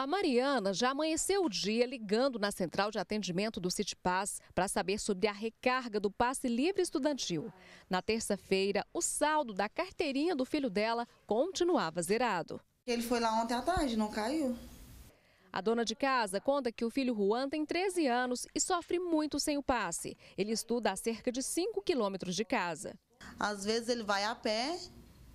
A Mariana já amanheceu o dia ligando na central de atendimento do City para saber sobre a recarga do passe livre estudantil. Na terça-feira, o saldo da carteirinha do filho dela continuava zerado. Ele foi lá ontem à tarde, não caiu? A dona de casa conta que o filho Juan tem 13 anos e sofre muito sem o passe. Ele estuda a cerca de 5 quilômetros de casa. Às vezes ele vai a pé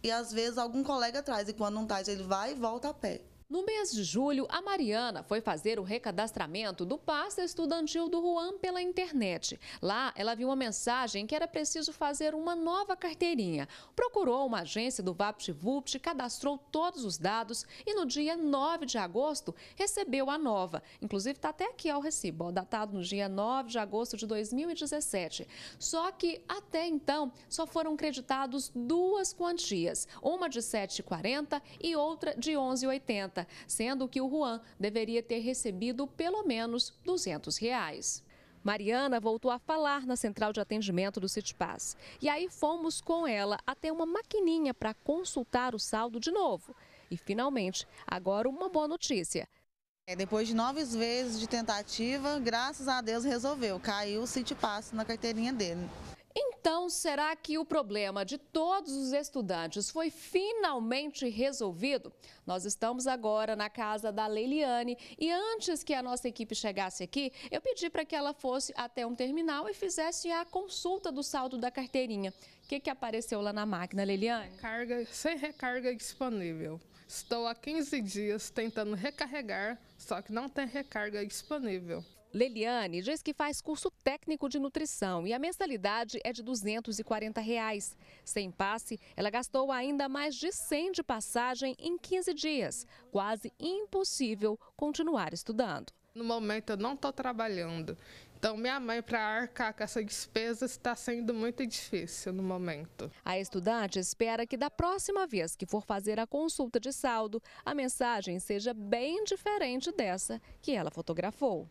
e às vezes algum colega traz. E quando não traz, ele vai e volta a pé. No mês de julho, a Mariana foi fazer o recadastramento do pasta estudantil do Juan pela internet. Lá, ela viu uma mensagem que era preciso fazer uma nova carteirinha. Procurou uma agência do VaptVupt, cadastrou todos os dados e no dia 9 de agosto recebeu a nova. Inclusive, está até aqui ó, o recibo, ó, datado no dia 9 de agosto de 2017. Só que, até então, só foram creditados duas quantias, uma de R$ 7,40 e outra de R$ 11,80 sendo que o Juan deveria ter recebido pelo menos R$ 200. Reais. Mariana voltou a falar na central de atendimento do Citipaz. E aí fomos com ela até uma maquininha para consultar o saldo de novo. E finalmente, agora uma boa notícia. É, depois de nove vezes de tentativa, graças a Deus resolveu. Caiu o Citipaz na carteirinha dele. Então, será que o problema de todos os estudantes foi finalmente resolvido? Nós estamos agora na casa da Leiliane e antes que a nossa equipe chegasse aqui, eu pedi para que ela fosse até um terminal e fizesse a consulta do saldo da carteirinha. O que, que apareceu lá na máquina, Leiliane? Carga sem recarga disponível. Estou há 15 dias tentando recarregar, só que não tem recarga disponível. Leliane diz que faz curso técnico de nutrição e a mensalidade é de R$ 240. Reais. Sem passe, ela gastou ainda mais de 100 de passagem em 15 dias. Quase impossível continuar estudando. No momento eu não estou trabalhando. Então, minha mãe, para arcar com essa despesa, está sendo muito difícil no momento. A estudante espera que da próxima vez que for fazer a consulta de saldo, a mensagem seja bem diferente dessa que ela fotografou.